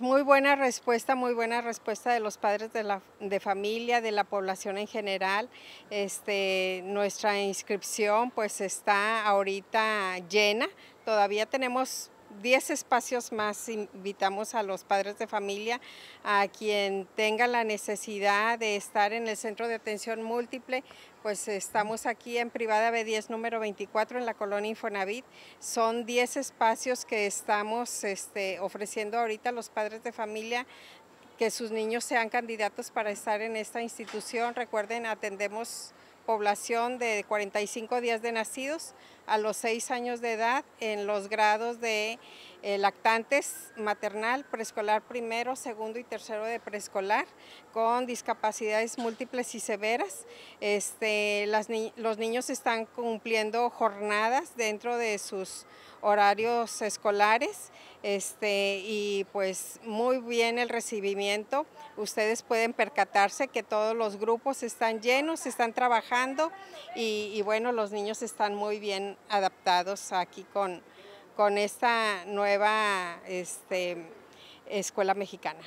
Muy buena respuesta, muy buena respuesta de los padres de, la, de familia, de la población en general. Este, nuestra inscripción pues está ahorita llena, todavía tenemos 10 espacios más invitamos a los padres de familia, a quien tenga la necesidad de estar en el centro de atención múltiple, pues estamos aquí en Privada B10 número 24 en la colonia Infonavit. Son 10 espacios que estamos este, ofreciendo ahorita a los padres de familia que sus niños sean candidatos para estar en esta institución. Recuerden, atendemos población de 45 días de nacidos a los 6 años de edad en los grados de eh, lactantes maternal, preescolar primero, segundo y tercero de preescolar con discapacidades múltiples y severas. Este, los niños están cumpliendo jornadas dentro de sus horarios escolares este, y pues muy bien el recibimiento. Ustedes pueden percatarse que todos los grupos están llenos, están trabajando y bueno, los niños están muy bien adaptados aquí con con esta nueva este, escuela mexicana.